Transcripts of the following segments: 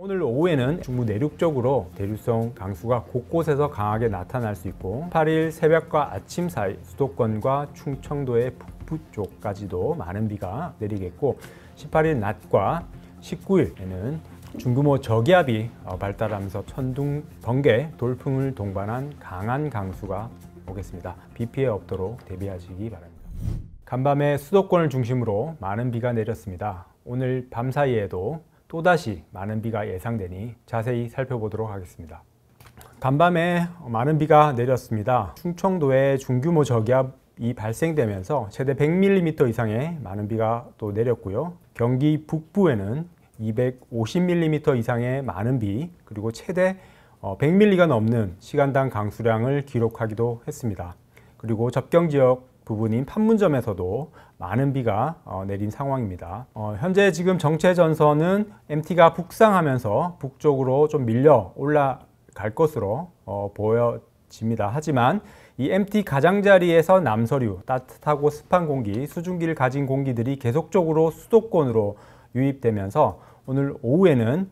오늘 오후에는 중부 내륙 쪽으로 대류성 강수가 곳곳에서 강하게 나타날 수 있고 8일 새벽과 아침 사이 수도권과 충청도의 북부 쪽까지도 많은 비가 내리겠고 18일 낮과 19일에는 중규모 저기압이 어, 발달하면서 천둥, 번개, 돌풍을 동반한 강한 강수가 오겠습니다. 비 피해 없도록 대비하시기 바랍니다. 간밤에 수도권을 중심으로 많은 비가 내렸습니다. 오늘 밤 사이에도 또다시 많은 비가 예상되니 자세히 살펴보도록 하겠습니다. 간밤에 많은 비가 내렸습니다. 충청도에 중규모 저기압이 발생되면서 최대 100mm 이상의 많은 비가 또 내렸고요. 경기 북부에는 250mm 이상의 많은 비 그리고 최대 100mm가 어, 넘는 시간당 강수량을 기록하기도 했습니다. 그리고 접경 지역 부분인 판문점에서도 많은 비가 어, 내린 상황입니다. 어, 현재 지금 정체 전선은 MT가 북상하면서 북쪽으로 좀 밀려 올라갈 것으로 어, 보여집니다. 하지만 이 MT 가장자리에서 남서류, 따뜻하고 습한 공기, 수증기를 가진 공기들이 계속적으로 수도권으로 유입되면서 오늘 오후에는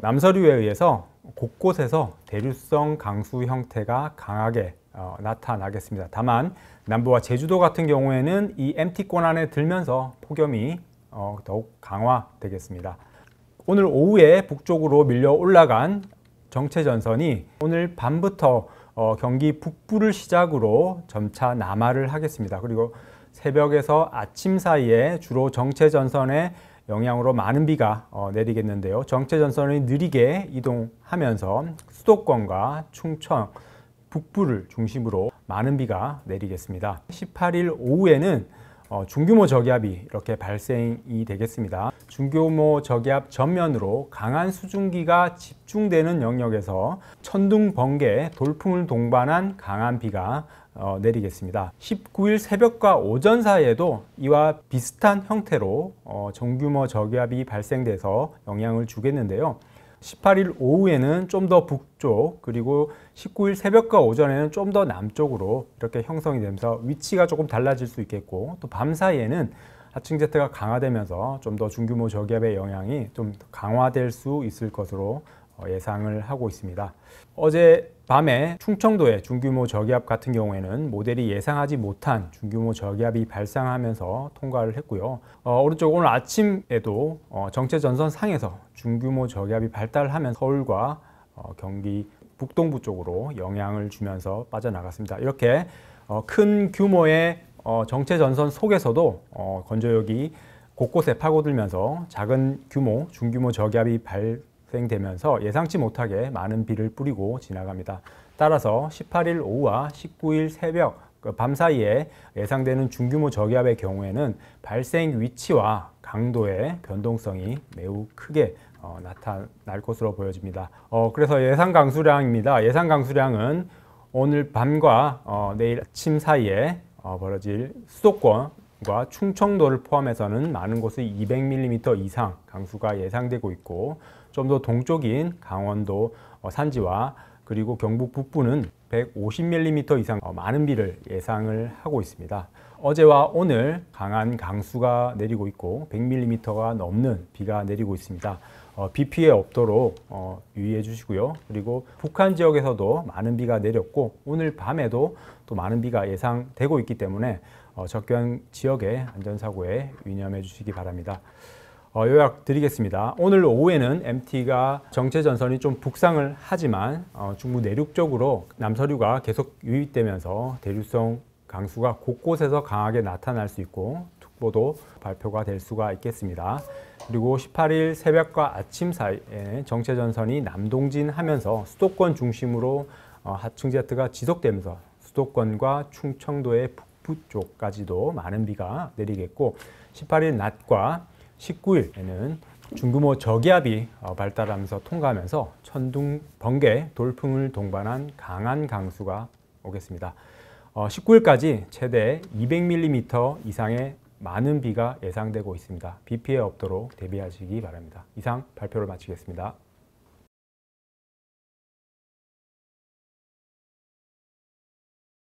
남서류에 의해서 곳곳에서 대류성 강수 형태가 강하게 어, 나타나겠습니다. 다만 남부와 제주도 같은 경우에는 이 MT권 한에 들면서 폭염이 어, 더욱 강화되겠습니다. 오늘 오후에 북쪽으로 밀려 올라간 정체전선이 오늘 밤부터 어, 경기 북부를 시작으로 점차 남하를 하겠습니다. 그리고 새벽에서 아침 사이에 주로 정체전선의 영향으로 많은 비가 어, 내리겠는데요. 정체전선이 느리게 이동하면서 수도권과 충청, 북부를 중심으로 많은 비가 내리겠습니다. 18일 오후에는 어, 중규모 저기압이 이렇게 발생이 되겠습니다. 중규모 저기압 전면으로 강한 수증기가 집중되는 영역에서 천둥, 번개, 돌풍을 동반한 강한 비가 어, 내리겠습니다. 19일 새벽과 오전 사이에도 이와 비슷한 형태로 어, 정규모 저기압이 발생돼서 영향을 주겠는데요. 18일 오후에는 좀 더 북쪽 그리고 19일 새벽과 오전에는 좀 더 남쪽으로 이렇게 형성이 되면서 위치가 조금 달라질 수 있겠고 또 밤 사이에는 하층제트가 강화되면서 좀 더 중규모 저기압의 영향이 좀 강화될 수 있을 것으로 어, 예상을 하고 있습니다. 어제 밤에 충청도의 중규모 저기압 같은 경우에는 모델이 예상하지 못한 중규모 저기압이 발생하면서 통과를 했고요. 어, 오른쪽 오늘 아침에도 어, 정체 전선 상에서 중규모 저기압이 발달하면 서울과 서 어, 경기 북동부 쪽으로 영향을 주면서 빠져나갔습니다. 이렇게 어, 큰 규모의 어, 정체 전선 속에서도 건조역이 곳곳에 파고들면서 작은 규모, 중규모 저기압이 발, 발생되면서 예상치 못하게 많은 비를 뿌리고 지나갑니다. 따라서 18일 오후와 19일 새벽 그 밤 사이에 예상되는 중규모 저기압의 경우에는 발생 위치와 강도의 변동성이 매우 크게 어, 나타날 것으로 보여집니다. 어, 그래서 예상 강수량입니다. 예상 강수량은 오늘 밤과 어, 내일 아침 사이에 어, 벌어질 수도권 과 충청도를 포함해서는 많은 곳에 200mm 이상 강수가 예상되고 있고 좀 더 동쪽인 강원도 어, 산지와 그리고 경북 북부는 150mm 이상 어, 많은 비를 예상을 하고 있습니다. 어제와 오늘 강한 강수가 내리고 있고 100mm가 넘는 비가 내리고 있습니다. 어, 비 피해 없도록 어, 유의해 주시고요. 그리고 북한 지역에서도 많은 비가 내렸고 오늘 밤에도 또 많은 비가 예상되고 있기 때문에 어, 적경 지역의 안전사고에 유념해 주시기 바랍니다. 요약 드리겠습니다. 오늘 오후에는 MT가 정체 전선이 좀 북상을 하지만 중부 내륙 쪽으로 남서류가 계속 유입되면서 대류성 강수가 곳곳에서 강하게 나타날 수 있고 보도 발표가 될 수가 있겠습니다. 그리고 18일 새벽과 아침 사이에 정체 전선이 남동진하면서 수도권 중심으로 어, 하층제트가 지속되면서 수도권과 충청도의 북부 쪽까지도 많은 비가 내리겠고 18일 낮과 19일에는 중규모 저기압이 어, 발달하면서 통과하면서 천둥, 번개, 돌풍을 동반한 강한 강수가 오겠습니다. 19일까지 어, 최대 200mm 이상의 많은 비가 예상되고 있습니다. 비 피해 없도록 대비하시기 바랍니다. 이상 발표를 마치겠습니다.